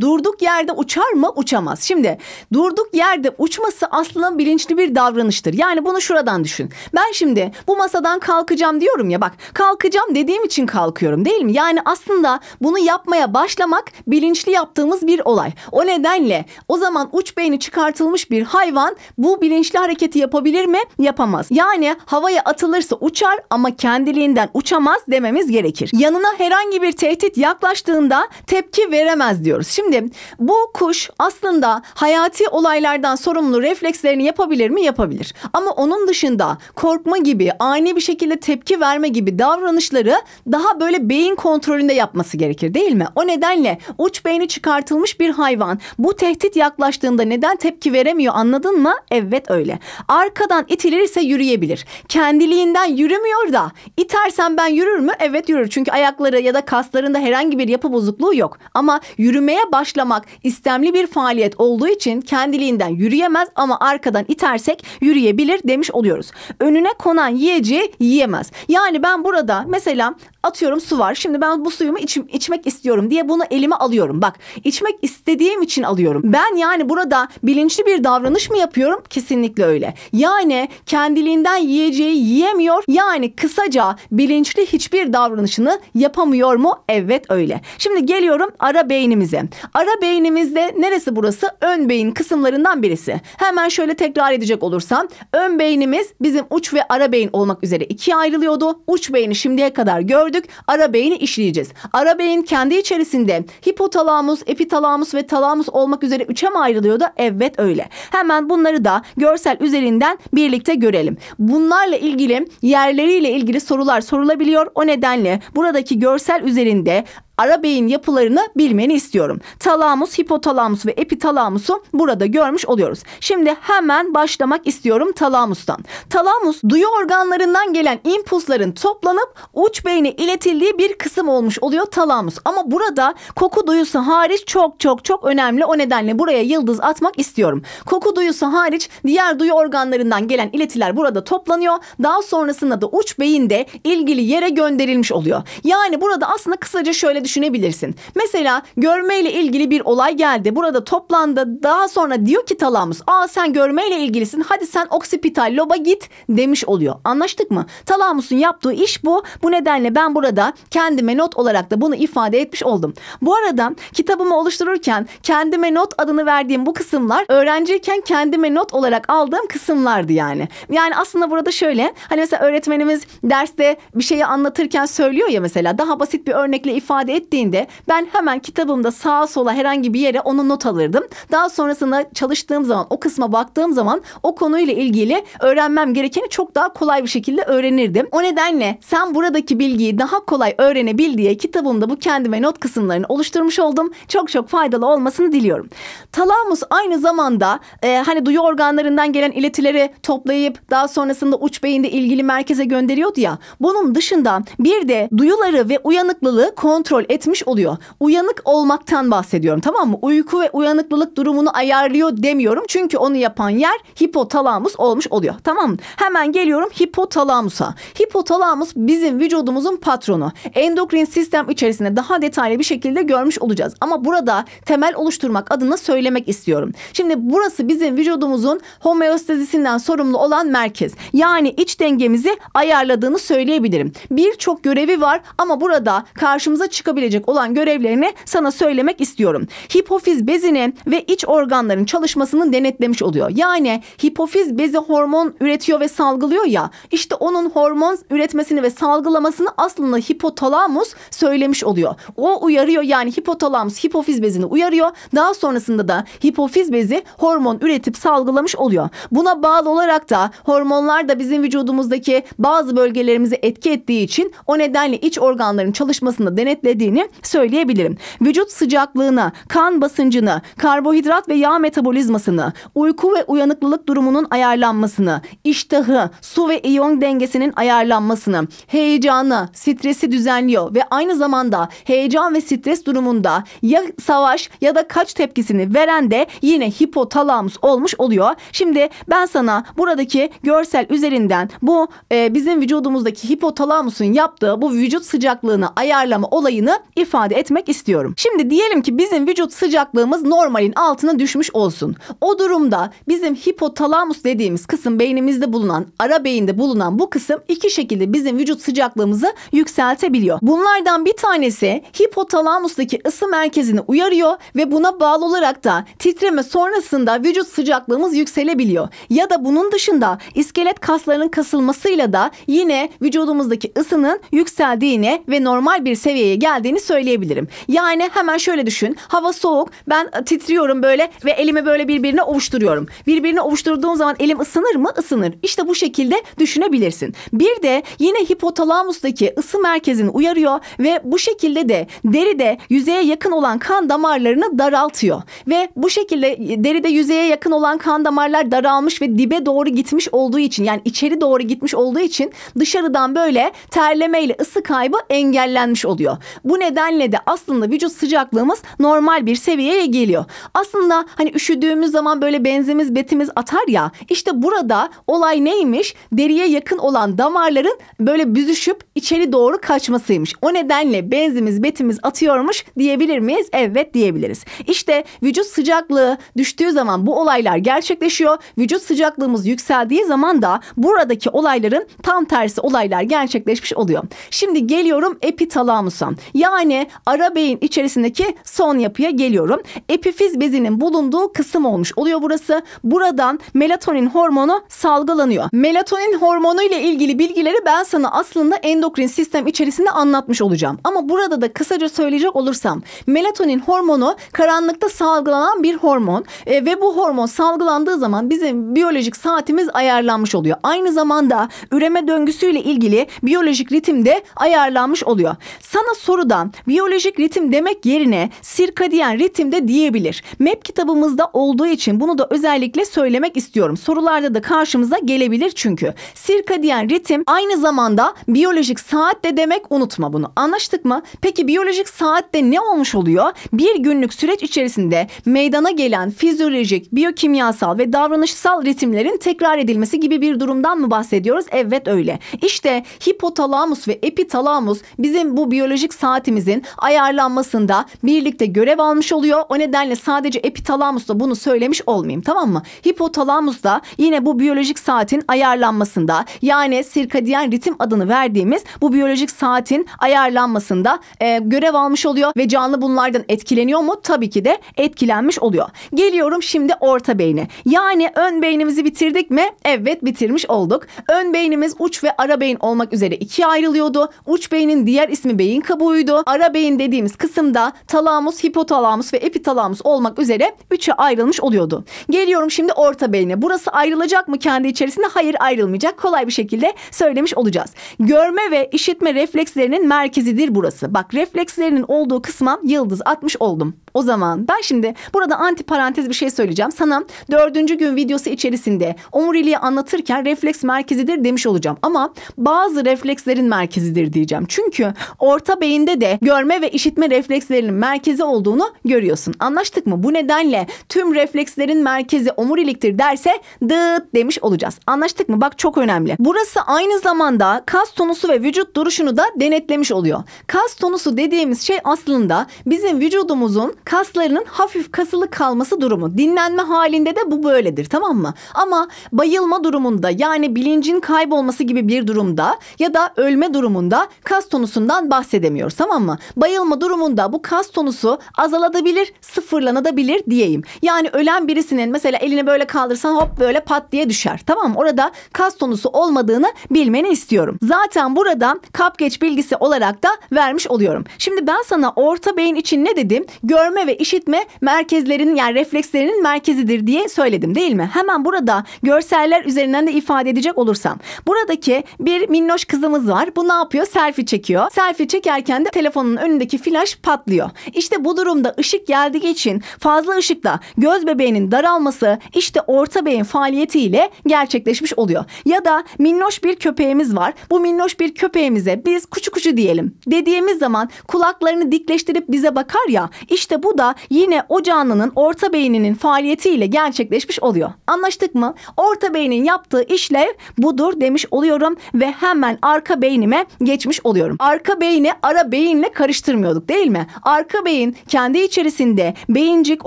durduk yerde uçar mı? Uçamaz. Şimdi durduk yerde uçması aslında bilinçli bir davranıştır. Yani bunu şuradan düşün. Ben şimdi bu masadan kalkacağım diyorum ya bak kalkacağım kalkacağım dediğim için kalkıyorum değil mi? Yani aslında bunu yapmaya başlamak bilinçli yaptığımız bir olay. O nedenle o zaman uç beyni çıkartılmış bir hayvan bu bilinçli hareketi yapabilir mi? Yapamaz. Yani havaya atılırsa uçar ama kendiliğinden uçamaz dememiz gerekir. Yanına herhangi bir tehdit yaklaştığında tepki veremez diyoruz. Şimdi bu kuş aslında hayati olaylardan sorumlu reflekslerini yapabilir mi? Yapabilir. Ama onun dışında korkma gibi, ani bir şekilde tepki verme gibi davranış davranışları daha böyle beyin kontrolünde yapması gerekir değil mi? O nedenle uç beyni çıkartılmış bir hayvan bu tehdit yaklaştığında neden tepki veremiyor anladın mı? Evet öyle. Arkadan itilir yürüyebilir. Kendiliğinden yürümüyor da itersen ben yürür mü? Evet yürür. Çünkü ayakları ya da kaslarında herhangi bir yapı bozukluğu yok. Ama yürümeye başlamak istemli bir faaliyet olduğu için kendiliğinden yürüyemez ama arkadan itersek yürüyebilir demiş oluyoruz. Önüne konan yiyeceği yiyemez. Yani ben burada mesela atıyorum su var. Şimdi ben bu suyumu içim, içmek istiyorum diye bunu elime alıyorum. Bak içmek istediğim için alıyorum. Ben yani burada bilinçli bir davranış mı yapıyorum? Kesinlikle öyle. Yani kendiliğinden yiyeceği yiyemiyor. Yani kısaca bilinçli hiçbir davranışını yapamıyor mu? Evet öyle. Şimdi geliyorum ara beynimize. Ara beynimizde neresi burası? Ön beyin kısımlarından birisi. Hemen şöyle tekrar edecek olursam. Ön beynimiz bizim uç ve ara beyin olmak üzere ikiye ayrılıyordu. Uç beyni şimdi şimdiye kadar gördük. Ara beyni işleyeceğiz. Ara beyin kendi içerisinde hipotalamus, epitalamus ve talamus olmak üzere üçe mi ayrılıyor da? Evet öyle. Hemen bunları da görsel üzerinden birlikte görelim. Bunlarla ilgili yerleriyle ilgili sorular sorulabiliyor. O nedenle buradaki görsel üzerinde ara beyin yapılarını bilmeni istiyorum. Talamus, hipotalamus ve epitalamusu burada görmüş oluyoruz. Şimdi hemen başlamak istiyorum talamustan. Talamus duyu organlarından gelen impulsların toplanıp uç beyne iletildiği bir kısım olmuş oluyor talamus. Ama burada koku duyusu hariç çok çok çok önemli. O nedenle buraya yıldız atmak istiyorum. Koku duyusu hariç diğer duyu organlarından gelen iletiler burada toplanıyor. Daha sonrasında da uç beyinde ilgili yere gönderilmiş oluyor. Yani burada aslında kısaca şöyle düşün düşünebilirsin. Mesela görmeyle ilgili bir olay geldi. Burada toplandı. Daha sonra diyor ki talamus aa sen görmeyle ilgilisin. Hadi sen oksipital loba git demiş oluyor. Anlaştık mı? Talamus'un yaptığı iş bu. Bu nedenle ben burada kendime not olarak da bunu ifade etmiş oldum. Bu arada kitabımı oluştururken kendime not adını verdiğim bu kısımlar öğrenciyken kendime not olarak aldığım kısımlardı yani. Yani aslında burada şöyle hani mesela öğretmenimiz derste bir şeyi anlatırken söylüyor ya mesela daha basit bir örnekle ifade ifade ettiğinde ben hemen kitabımda sağa sola herhangi bir yere onu not alırdım. Daha sonrasında çalıştığım zaman o kısma baktığım zaman o konuyla ilgili öğrenmem gerekeni çok daha kolay bir şekilde öğrenirdim. O nedenle sen buradaki bilgiyi daha kolay öğrenebil diye kitabımda bu kendime not kısımlarını oluşturmuş oldum. Çok çok faydalı olmasını diliyorum. Talamus aynı zamanda e, hani duyu organlarından gelen iletileri toplayıp daha sonrasında uç beyinde ilgili merkeze gönderiyordu ya. Bunun dışında bir de duyuları ve uyanıklılığı kontrol kontrol etmiş oluyor. Uyanık olmaktan bahsediyorum tamam mı? Uyku ve uyanıklılık durumunu ayarlıyor demiyorum. Çünkü onu yapan yer hipotalamus olmuş oluyor. Tamam mı? Hemen geliyorum hipotalamusa. Hipotalamus bizim vücudumuzun patronu. Endokrin sistem içerisinde daha detaylı bir şekilde görmüş olacağız. Ama burada temel oluşturmak adına söylemek istiyorum. Şimdi burası bizim vücudumuzun homeostazisinden sorumlu olan merkez. Yani iç dengemizi ayarladığını söyleyebilirim. Birçok görevi var ama burada karşımıza çıkan çıkabilecek olan görevlerini sana söylemek istiyorum. Hipofiz bezinin ve iç organların çalışmasını denetlemiş oluyor. Yani hipofiz bezi hormon üretiyor ve salgılıyor ya işte onun hormon üretmesini ve salgılamasını aslında hipotalamus söylemiş oluyor. O uyarıyor yani hipotalamus hipofiz bezini uyarıyor. Daha sonrasında da hipofiz bezi hormon üretip salgılamış oluyor. Buna bağlı olarak da hormonlar da bizim vücudumuzdaki bazı bölgelerimizi etki ettiği için o nedenle iç organların çalışmasını denetlediği etkilediğini söyleyebilirim. Vücut sıcaklığına, kan basıncını karbohidrat ve yağ metabolizmasını, uyku ve uyanıklılık durumunun ayarlanmasını, iştahı, su ve iyon dengesinin ayarlanmasını, heyecanı, stresi düzenliyor ve aynı zamanda heyecan ve stres durumunda ya savaş ya da kaç tepkisini veren de yine hipotalamus olmuş oluyor. Şimdi ben sana buradaki görsel üzerinden bu e, bizim vücudumuzdaki hipotalamusun yaptığı bu vücut sıcaklığını ayarlama olayını olmadığını ifade etmek istiyorum. Şimdi diyelim ki bizim vücut sıcaklığımız normalin altına düşmüş olsun. O durumda bizim hipotalamus dediğimiz kısım beynimizde bulunan, ara beyinde bulunan bu kısım iki şekilde bizim vücut sıcaklığımızı yükseltebiliyor. Bunlardan bir tanesi hipotalamus'taki ısı merkezini uyarıyor ve buna bağlı olarak da titreme sonrasında vücut sıcaklığımız yükselebiliyor. Ya da bunun dışında iskelet kaslarının kasılmasıyla da yine vücudumuzdaki ısının yükseldiğine ve normal bir seviyeye geldiğini geldiğini söyleyebilirim. Yani hemen şöyle düşün. Hava soğuk. Ben e, titriyorum böyle ve elimi böyle birbirine ovuşturuyorum. Birbirine ovuşturduğum zaman elim ısınır mı? Isınır. İşte bu şekilde düşünebilirsin. Bir de yine hipotalamus'taki ısı merkezini uyarıyor ve bu şekilde de deride yüzeye yakın olan kan damarlarını daraltıyor. Ve bu şekilde e, deride yüzeye yakın olan kan damarlar daralmış ve dibe doğru gitmiş olduğu için yani içeri doğru gitmiş olduğu için dışarıdan böyle terlemeyle ısı kaybı engellenmiş oluyor. Bu nedenle de aslında vücut sıcaklığımız normal bir seviyeye geliyor. Aslında hani üşüdüğümüz zaman böyle benzimiz betimiz atar ya işte burada olay neymiş? Deriye yakın olan damarların böyle büzüşüp içeri doğru kaçmasıymış. O nedenle benzimiz betimiz atıyormuş diyebilir miyiz? Evet diyebiliriz. İşte vücut sıcaklığı düştüğü zaman bu olaylar gerçekleşiyor. Vücut sıcaklığımız yükseldiği zaman da buradaki olayların tam tersi olaylar gerçekleşmiş oluyor. Şimdi geliyorum epitalamusa. Yani ara beyin içerisindeki son yapıya geliyorum. Epifiz bezinin bulunduğu kısım olmuş oluyor burası. Buradan melatonin hormonu salgılanıyor. Melatonin hormonu ile ilgili bilgileri ben sana aslında endokrin sistem içerisinde anlatmış olacağım. Ama burada da kısaca söyleyecek olursam melatonin hormonu karanlıkta salgılanan bir hormon e, ve bu hormon salgılandığı zaman bizim biyolojik saatimiz ayarlanmış oluyor. Aynı zamanda üreme döngüsüyle ilgili biyolojik ritim de ayarlanmış oluyor. Sana soru doğrudan biyolojik ritim demek yerine sirkadiyen ritim de diyebilir. MEP kitabımızda olduğu için bunu da özellikle söylemek istiyorum. Sorularda da karşımıza gelebilir çünkü. Sirkadiyen ritim aynı zamanda biyolojik saat de demek unutma bunu. Anlaştık mı? Peki biyolojik saatte ne olmuş oluyor? Bir günlük süreç içerisinde meydana gelen fizyolojik, biyokimyasal ve davranışsal ritimlerin tekrar edilmesi gibi bir durumdan mı bahsediyoruz? Evet öyle. İşte hipotalamus ve epitalamus bizim bu biyolojik saat saatimizin ayarlanmasında birlikte görev almış oluyor. O nedenle sadece epitalamusla bunu söylemiş olmayayım tamam mı? Hipotalamus da yine bu biyolojik saatin ayarlanmasında yani sirkadiyen ritim adını verdiğimiz bu biyolojik saatin ayarlanmasında e, görev almış oluyor ve canlı bunlardan etkileniyor mu? Tabii ki de etkilenmiş oluyor. Geliyorum şimdi orta beyni. Yani ön beynimizi bitirdik mi? Evet bitirmiş olduk. Ön beynimiz uç ve ara beyin olmak üzere ikiye ayrılıyordu. Uç beynin diğer ismi beyin kabuğu buydu. Ara beyin dediğimiz kısımda talamus, hipotalamus ve epitalamus olmak üzere üçe ayrılmış oluyordu. Geliyorum şimdi orta beyne. Burası ayrılacak mı kendi içerisinde? Hayır ayrılmayacak. Kolay bir şekilde söylemiş olacağız. Görme ve işitme reflekslerinin merkezidir burası. Bak reflekslerinin olduğu kısma yıldız atmış oldum. O zaman ben şimdi burada anti parantez bir şey söyleyeceğim. Sana dördüncü gün videosu içerisinde omuriliği anlatırken refleks merkezidir demiş olacağım. Ama bazı reflekslerin merkezidir diyeceğim. Çünkü orta beyinde de görme ve işitme reflekslerinin merkezi olduğunu görüyorsun. Anlaştık mı? Bu nedenle tüm reflekslerin merkezi omuriliktir derse dıt demiş olacağız. Anlaştık mı? Bak çok önemli. Burası aynı zamanda kas tonusu ve vücut duruşunu da denetlemiş oluyor. Kas tonusu dediğimiz şey aslında bizim vücudumuzun kaslarının hafif kasılı kalması durumu. Dinlenme halinde de bu böyledir tamam mı? Ama bayılma durumunda yani bilincin kaybolması gibi bir durumda ya da ölme durumunda kas tonusundan bahsedemiyoruz tamam mı? Bayılma durumunda bu kas tonusu azalabilir, sıfırlanabilir diyeyim. Yani ölen birisinin mesela elini böyle kaldırsan hop böyle pat diye düşer. Tamam mı? Orada kas tonusu olmadığını bilmeni istiyorum. Zaten burada geç bilgisi olarak da vermiş oluyorum. Şimdi ben sana orta beyin için ne dedim? Görme görme ve işitme merkezlerinin yani reflekslerinin merkezidir diye söyledim değil mi? Hemen burada görseller üzerinden de ifade edecek olursam. Buradaki bir minnoş kızımız var. Bu ne yapıyor? Selfie çekiyor. Selfie çekerken de telefonun önündeki flaş patlıyor. İşte bu durumda ışık geldiği için fazla ışıkla göz bebeğinin daralması işte orta beyin faaliyetiyle gerçekleşmiş oluyor. Ya da minnoş bir köpeğimiz var. Bu minnoş bir köpeğimize biz kuçu kuçu diyelim dediğimiz zaman kulaklarını dikleştirip bize bakar ya işte bu da yine o canlının orta beyninin faaliyetiyle gerçekleşmiş oluyor. Anlaştık mı? Orta beynin yaptığı işlev budur demiş oluyorum ve hemen arka beynime geçmiş oluyorum. Arka beyni ara beyinle karıştırmıyorduk değil mi? Arka beyin kendi içerisinde beyincik,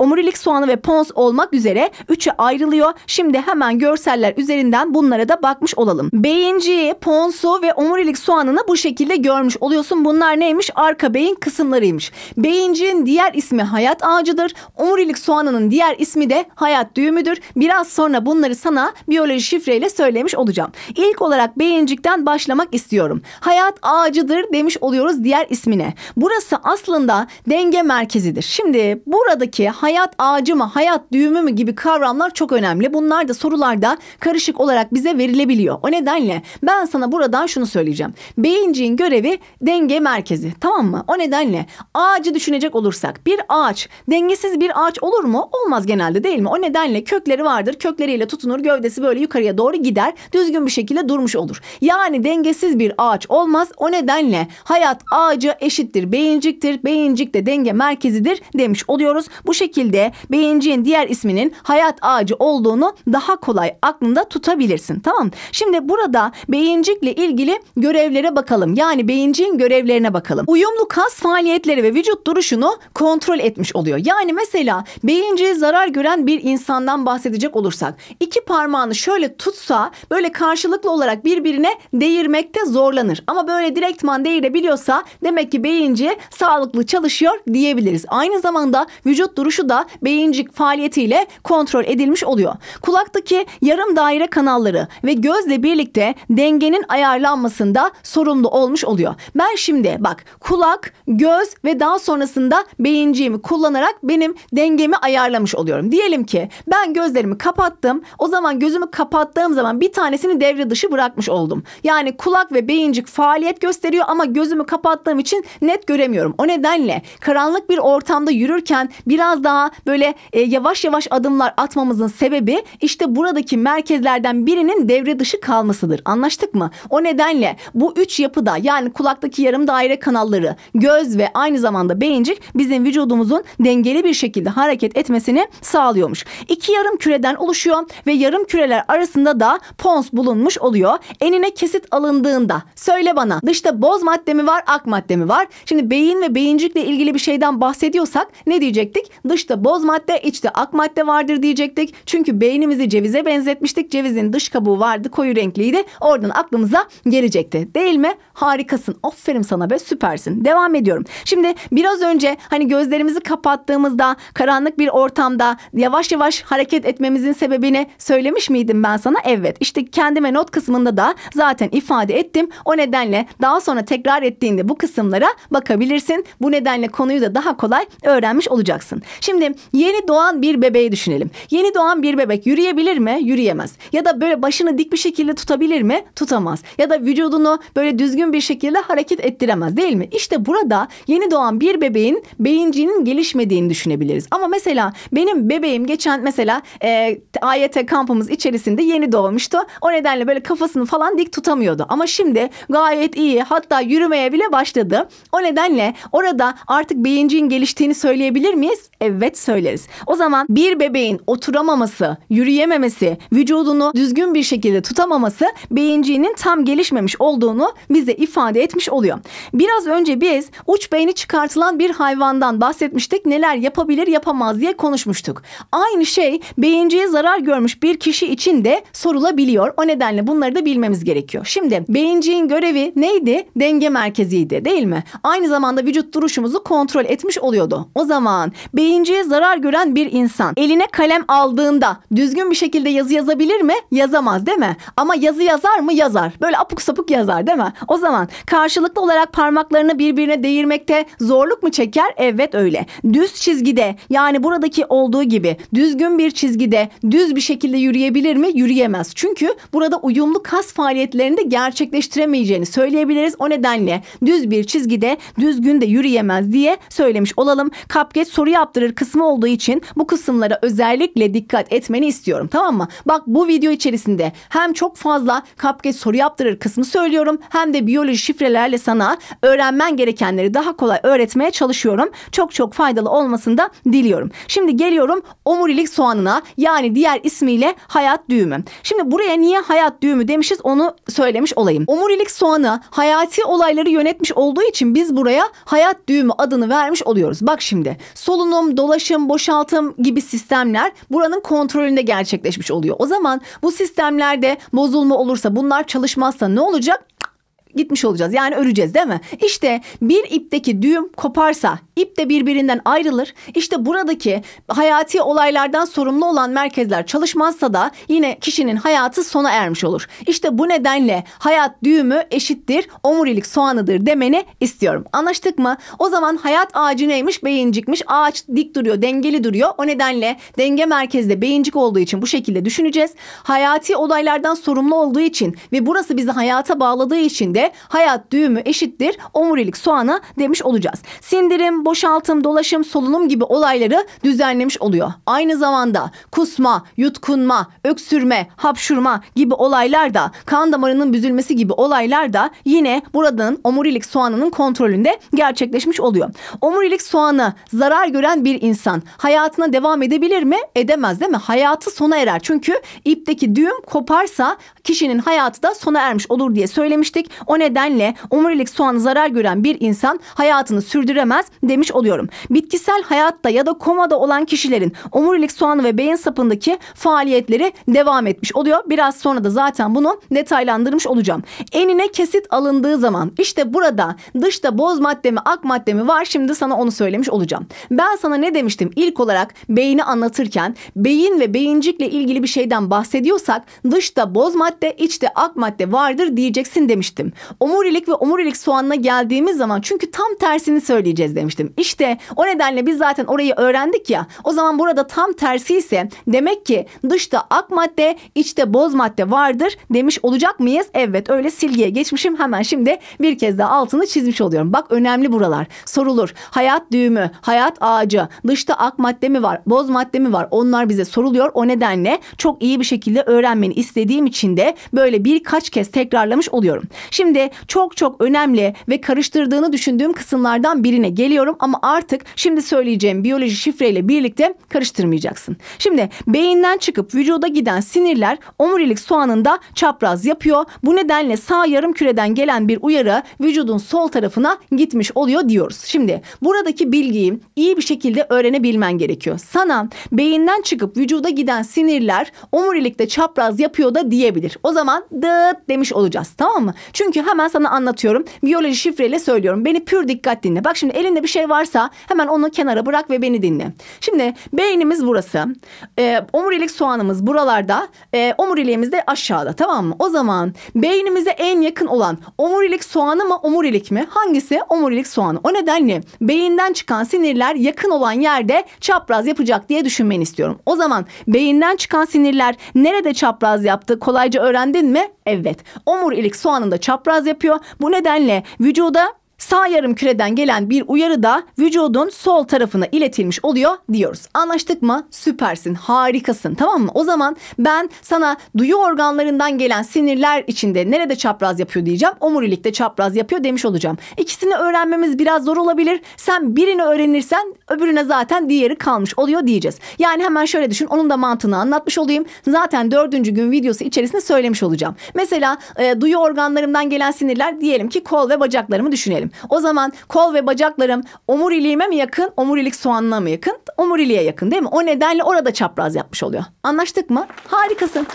omurilik soğanı ve pons olmak üzere üçe ayrılıyor. Şimdi hemen görseller üzerinden bunlara da bakmış olalım. Beyinciği, ponsu ve omurilik soğanını bu şekilde görmüş oluyorsun. Bunlar neymiş? Arka beyin kısımlarıymış. Beyinciğin diğer ismi hayat ağacıdır. Umurilik soğanının diğer ismi de hayat düğümüdür. Biraz sonra bunları sana biyoloji şifreyle söylemiş olacağım. İlk olarak beyincikten başlamak istiyorum. Hayat ağacıdır demiş oluyoruz diğer ismine. Burası aslında denge merkezidir. Şimdi buradaki hayat ağacı mı hayat düğümü mü gibi kavramlar çok önemli. Bunlar da sorularda karışık olarak bize verilebiliyor. O nedenle ben sana buradan şunu söyleyeceğim. Beyinciğin görevi denge merkezi tamam mı? O nedenle ağacı düşünecek olursak bir ağaç dengesiz bir ağaç olur mu? Olmaz genelde değil mi? O nedenle kökleri vardır. Kökleriyle tutunur. Gövdesi böyle yukarıya doğru gider. Düzgün bir şekilde durmuş olur. Yani dengesiz bir ağaç olmaz. O nedenle hayat ağacı eşittir beyinciktir. Beyincik de denge merkezidir demiş oluyoruz. Bu şekilde beyinciğin diğer isminin hayat ağacı olduğunu daha kolay aklında tutabilirsin. Tamam. Şimdi burada beyincikle ilgili görevlere bakalım. Yani beyinciğin görevlerine bakalım. Uyumlu kas faaliyetleri ve vücut duruşunu kontrol etmiş oluyor. Yani mesela beyince zarar gören bir insandan bahsedecek olursak iki parmağını şöyle tutsa böyle karşılıklı olarak birbirine değirmekte zorlanır. Ama böyle direktman değirebiliyorsa demek ki beyince sağlıklı çalışıyor diyebiliriz. Aynı zamanda vücut duruşu da beyincik faaliyetiyle kontrol edilmiş oluyor. Kulaktaki yarım daire kanalları ve gözle birlikte dengenin ayarlanmasında sorumlu olmuş oluyor. Ben şimdi bak kulak, göz ve daha sonrasında beyinciğim gözlerimi kullanarak benim dengemi ayarlamış oluyorum. Diyelim ki ben gözlerimi kapattım. O zaman gözümü kapattığım zaman bir tanesini devre dışı bırakmış oldum. Yani kulak ve beyincik faaliyet gösteriyor ama gözümü kapattığım için net göremiyorum. O nedenle karanlık bir ortamda yürürken biraz daha böyle e, yavaş yavaş adımlar atmamızın sebebi işte buradaki merkezlerden birinin devre dışı kalmasıdır. Anlaştık mı? O nedenle bu üç yapıda yani kulaktaki yarım daire kanalları, göz ve aynı zamanda beyincik bizim vücudumuz vücudumuzun dengeli bir şekilde hareket etmesini sağlıyormuş. İki yarım küreden oluşuyor ve yarım küreler arasında da pons bulunmuş oluyor. Enine kesit alındığında söyle bana dışta boz madde mi var ak madde mi var? Şimdi beyin ve beyincikle ilgili bir şeyden bahsediyorsak ne diyecektik? Dışta boz madde içte ak madde vardır diyecektik. Çünkü beynimizi cevize benzetmiştik. Cevizin dış kabuğu vardı koyu renkliydi. Oradan aklımıza gelecekti değil mi? Harikasın aferin sana be süpersin. Devam ediyorum. Şimdi biraz önce hani gözlerim gözlerimizi kapattığımızda karanlık bir ortamda yavaş yavaş hareket etmemizin sebebini söylemiş miydim ben sana? Evet. işte kendime not kısmında da zaten ifade ettim. O nedenle daha sonra tekrar ettiğinde bu kısımlara bakabilirsin. Bu nedenle konuyu da daha kolay öğrenmiş olacaksın. Şimdi yeni doğan bir bebeği düşünelim. Yeni doğan bir bebek yürüyebilir mi? Yürüyemez. Ya da böyle başını dik bir şekilde tutabilir mi? Tutamaz. Ya da vücudunu böyle düzgün bir şekilde hareket ettiremez değil mi? İşte burada yeni doğan bir bebeğin beyincinin beyninin gelişmediğini düşünebiliriz. Ama mesela benim bebeğim geçen mesela e, AYT kampımız içerisinde yeni doğmuştu. O nedenle böyle kafasını falan dik tutamıyordu. Ama şimdi gayet iyi hatta yürümeye bile başladı. O nedenle orada artık beyinciğin geliştiğini söyleyebilir miyiz? Evet söyleriz. O zaman bir bebeğin oturamaması, yürüyememesi, vücudunu düzgün bir şekilde tutamaması beyinciğinin tam gelişmemiş olduğunu bize ifade etmiş oluyor. Biraz önce biz uç beyni çıkartılan bir hayvandan bahsetmiştik bahsetmiştik. Neler yapabilir yapamaz diye konuşmuştuk. Aynı şey beyinciye zarar görmüş bir kişi için de sorulabiliyor. O nedenle bunları da bilmemiz gerekiyor. Şimdi beyinciğin görevi neydi? Denge merkeziydi değil mi? Aynı zamanda vücut duruşumuzu kontrol etmiş oluyordu. O zaman beyinciye zarar gören bir insan eline kalem aldığında düzgün bir şekilde yazı yazabilir mi? Yazamaz değil mi? Ama yazı yazar mı? Yazar. Böyle apuk sapuk yazar değil mi? O zaman karşılıklı olarak parmaklarını birbirine değirmekte zorluk mu çeker? Evet öyle öyle. Düz çizgide yani buradaki olduğu gibi düzgün bir çizgide düz bir şekilde yürüyebilir mi? Yürüyemez. Çünkü burada uyumlu kas faaliyetlerini de gerçekleştiremeyeceğini söyleyebiliriz. O nedenle düz bir çizgide düzgün de yürüyemez diye söylemiş olalım. Kapgeç soru yaptırır kısmı olduğu için bu kısımlara özellikle dikkat etmeni istiyorum. Tamam mı? Bak bu video içerisinde hem çok fazla kapgeç soru yaptırır kısmı söylüyorum hem de biyoloji şifrelerle sana öğrenmen gerekenleri daha kolay öğretmeye çalışıyorum. Çok çok çok faydalı olmasını da diliyorum. Şimdi geliyorum omurilik soğanına yani diğer ismiyle hayat düğümü. Şimdi buraya niye hayat düğümü demişiz onu söylemiş olayım. Omurilik soğanı hayati olayları yönetmiş olduğu için biz buraya hayat düğümü adını vermiş oluyoruz. Bak şimdi solunum, dolaşım, boşaltım gibi sistemler buranın kontrolünde gerçekleşmiş oluyor. O zaman bu sistemlerde bozulma olursa bunlar çalışmazsa ne olacak? gitmiş olacağız. Yani öleceğiz değil mi? İşte bir ipteki düğüm koparsa ip de birbirinden ayrılır. İşte buradaki hayati olaylardan sorumlu olan merkezler çalışmazsa da yine kişinin hayatı sona ermiş olur. İşte bu nedenle hayat düğümü eşittir omurilik soğanıdır demeni istiyorum. Anlaştık mı? O zaman hayat ağacı neymiş? Beyincikmiş. Ağaç dik duruyor, dengeli duruyor. O nedenle denge merkezde beyincik olduğu için bu şekilde düşüneceğiz. Hayati olaylardan sorumlu olduğu için ve burası bizi hayata bağladığı için de göre hayat düğümü eşittir omurilik soğana demiş olacağız. Sindirim, boşaltım, dolaşım, solunum gibi olayları düzenlemiş oluyor. Aynı zamanda kusma, yutkunma, öksürme, hapşurma gibi olaylar da kan damarının büzülmesi gibi olaylar da yine buradan omurilik soğanının kontrolünde gerçekleşmiş oluyor. Omurilik soğanı zarar gören bir insan hayatına devam edebilir mi? Edemez değil mi? Hayatı sona erer. Çünkü ipteki düğüm koparsa kişinin hayatı da sona ermiş olur diye söylemiştik. O o nedenle omurilik soğanı zarar gören bir insan hayatını sürdüremez demiş oluyorum. Bitkisel hayatta ya da komada olan kişilerin omurilik soğanı ve beyin sapındaki faaliyetleri devam etmiş oluyor. Biraz sonra da zaten bunu detaylandırmış olacağım. Enine kesit alındığı zaman işte burada dışta boz madde mi ak madde mi var şimdi sana onu söylemiş olacağım. Ben sana ne demiştim ilk olarak beyni anlatırken beyin ve beyincikle ilgili bir şeyden bahsediyorsak dışta boz madde içte ak madde vardır diyeceksin demiştim. Omurilik ve omurilik soğanına geldiğimiz zaman çünkü tam tersini söyleyeceğiz demiştim. İşte o nedenle biz zaten orayı öğrendik ya. O zaman burada tam tersi ise demek ki dışta ak madde içte boz madde vardır demiş olacak mıyız? Evet öyle silgiye geçmişim hemen şimdi bir kez daha altını çizmiş oluyorum. Bak önemli buralar sorulur. Hayat düğümü, hayat ağacı, dışta ak madde mi var, boz madde mi var? Onlar bize soruluyor. O nedenle çok iyi bir şekilde öğrenmeni istediğim için de böyle birkaç kez tekrarlamış oluyorum. Şimdi de çok çok önemli ve karıştırdığını düşündüğüm kısımlardan birine geliyorum ama artık şimdi söyleyeceğim biyoloji şifreyle birlikte karıştırmayacaksın. Şimdi beyinden çıkıp vücuda giden sinirler omurilik soğanında çapraz yapıyor. Bu nedenle sağ yarım küreden gelen bir uyarı vücudun sol tarafına gitmiş oluyor diyoruz. Şimdi buradaki bilgiyi iyi bir şekilde öğrenebilmen gerekiyor. Sana beyinden çıkıp vücuda giden sinirler omurilikte çapraz yapıyor da diyebilir. O zaman dıt demiş olacağız tamam mı? Çünkü hemen sana anlatıyorum. Biyoloji şifreyle söylüyorum. Beni pür dikkat dinle. Bak şimdi elinde bir şey varsa hemen onu kenara bırak ve beni dinle. Şimdi beynimiz burası. E, omurilik soğanımız buralarda. E, omuriliğimiz de aşağıda tamam mı? O zaman beynimize en yakın olan omurilik soğanı mı omurilik mi? Hangisi? Omurilik soğanı. O nedenle beyinden çıkan sinirler yakın olan yerde çapraz yapacak diye düşünmeni istiyorum. O zaman beyinden çıkan sinirler nerede çapraz yaptı? Kolayca öğrendin mi? Evet. Omurilik soğanında çapraz çapraz yapıyor. Bu nedenle vücuda sağ yarım küreden gelen bir uyarı da vücudun sol tarafına iletilmiş oluyor diyoruz. Anlaştık mı? Süpersin, harikasın tamam mı? O zaman ben sana duyu organlarından gelen sinirler içinde nerede çapraz yapıyor diyeceğim. Omurilikte çapraz yapıyor demiş olacağım. İkisini öğrenmemiz biraz zor olabilir. Sen birini öğrenirsen öbürüne zaten diğeri kalmış oluyor diyeceğiz. Yani hemen şöyle düşün onun da mantığını anlatmış olayım. Zaten dördüncü gün videosu içerisinde söylemiş olacağım. Mesela e, duyu organlarımdan gelen sinirler diyelim ki kol ve bacaklarımı düşünelim. O zaman kol ve bacaklarım omuriliğime mi yakın, omurilik soğanına mı yakın? Omuriliğe yakın değil mi? O nedenle orada çapraz yapmış oluyor. Anlaştık mı? Harikasın.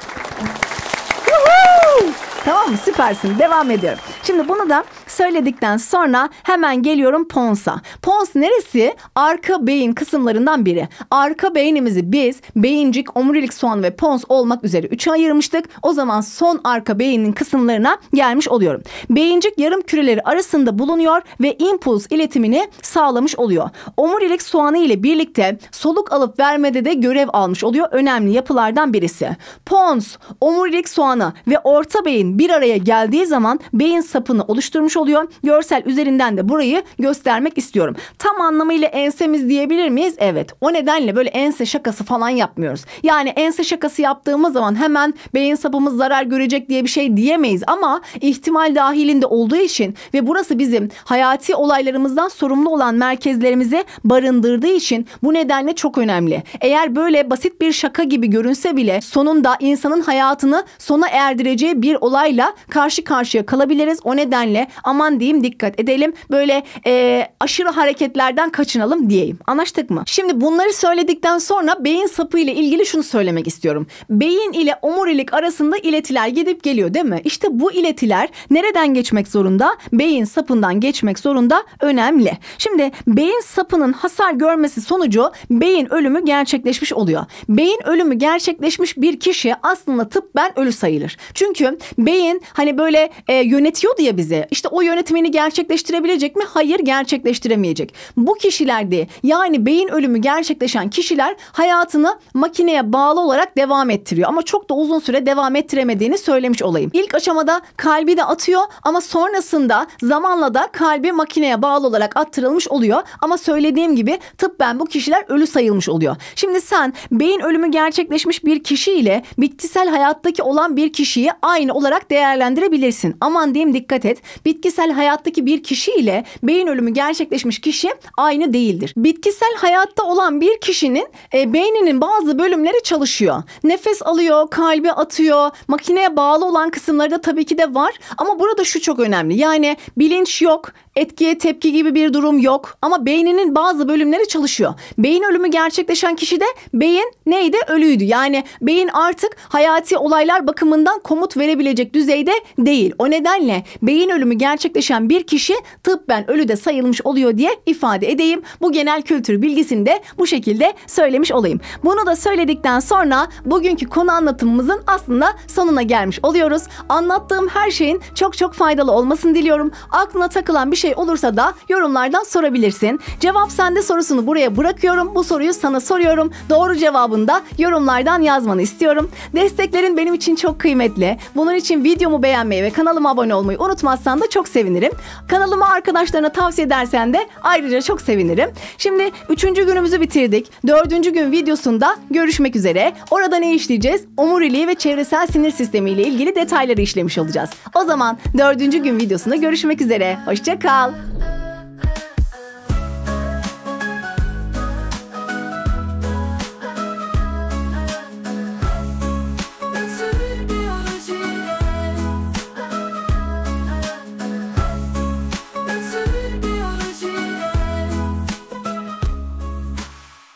tamam mı? Süpersin. Devam ediyorum. Şimdi bunu da söyledikten sonra hemen geliyorum Pons'a. Pons neresi? Arka beyin kısımlarından biri. Arka beynimizi biz beyincik, omurilik soğan ve pons olmak üzere üçe ayırmıştık. O zaman son arka beynin kısımlarına gelmiş oluyorum. Beyincik yarım küreleri arasında bulunuyor ve impuls iletimini sağlamış oluyor. Omurilik soğanı ile birlikte soluk alıp vermede de görev almış oluyor. Önemli yapılardan birisi. Pons, omurilik soğanı ve orta beyin bir araya geldiği zaman beyin savunması sapını oluşturmuş oluyor. Görsel üzerinden de burayı göstermek istiyorum. Tam anlamıyla ensemiz diyebilir miyiz? Evet. O nedenle böyle ense şakası falan yapmıyoruz. Yani ense şakası yaptığımız zaman hemen beyin sapımız zarar görecek diye bir şey diyemeyiz ama ihtimal dahilinde olduğu için ve burası bizim hayati olaylarımızdan sorumlu olan merkezlerimizi barındırdığı için bu nedenle çok önemli. Eğer böyle basit bir şaka gibi görünse bile sonunda insanın hayatını sona erdireceği bir olayla karşı karşıya kalabiliriz. O nedenle aman diyeyim dikkat edelim. Böyle e, aşırı hareketlerden kaçınalım diyeyim. Anlaştık mı? Şimdi bunları söyledikten sonra beyin sapı ile ilgili şunu söylemek istiyorum. Beyin ile omurilik arasında iletiler gidip geliyor değil mi? İşte bu iletiler nereden geçmek zorunda? Beyin sapından geçmek zorunda önemli. Şimdi beyin sapının hasar görmesi sonucu beyin ölümü gerçekleşmiş oluyor. Beyin ölümü gerçekleşmiş bir kişi aslında tıp ben ölü sayılır. Çünkü beyin hani böyle e, yönetiyor soruyordu ya bize İşte o yönetmeni gerçekleştirebilecek mi? Hayır gerçekleştiremeyecek. Bu kişilerde yani beyin ölümü gerçekleşen kişiler hayatını makineye bağlı olarak devam ettiriyor. Ama çok da uzun süre devam ettiremediğini söylemiş olayım. İlk aşamada kalbi de atıyor ama sonrasında zamanla da kalbi makineye bağlı olarak attırılmış oluyor. Ama söylediğim gibi tıbben bu kişiler ölü sayılmış oluyor. Şimdi sen beyin ölümü gerçekleşmiş bir kişi ile bitkisel hayattaki olan bir kişiyi aynı olarak değerlendirebilirsin. Aman diyeyim dikkat et. Bitkisel hayattaki bir kişi ile beyin ölümü gerçekleşmiş kişi aynı değildir. Bitkisel hayatta olan bir kişinin e, beyninin bazı bölümleri çalışıyor. Nefes alıyor, kalbi atıyor, makineye bağlı olan kısımları da tabii ki de var. Ama burada şu çok önemli. Yani bilinç yok, etkiye tepki gibi bir durum yok ama beyninin bazı bölümleri çalışıyor. Beyin ölümü gerçekleşen kişi de beyin neydi? Ölüydü. Yani beyin artık hayati olaylar bakımından komut verebilecek düzeyde değil. O nedenle beyin ölümü gerçekleşen bir kişi tıbben ölü de sayılmış oluyor diye ifade edeyim. Bu genel kültür bilgisini de bu şekilde söylemiş olayım. Bunu da söyledikten sonra bugünkü konu anlatımımızın aslında sonuna gelmiş oluyoruz. Anlattığım her şeyin çok çok faydalı olmasını diliyorum. Aklına takılan bir şey olursa da yorumlardan sorabilirsin. Cevap sende sorusunu buraya bırakıyorum. Bu soruyu sana soruyorum. Doğru cevabını da yorumlardan yazmanı istiyorum. Desteklerin benim için çok kıymetli. Bunun için videomu beğenmeyi ve kanalıma abone olmayı unutmazsan da çok sevinirim. Kanalımı arkadaşlarına tavsiye edersen de ayrıca çok sevinirim. Şimdi üçüncü günümüzü bitirdik. Dördüncü gün videosunda görüşmek üzere. Orada ne işleyeceğiz? Omuriliği ve çevresel sinir sistemi ile ilgili detayları işlemiş olacağız. O zaman dördüncü gün videosunda görüşmek üzere. Hoşçakal. kal.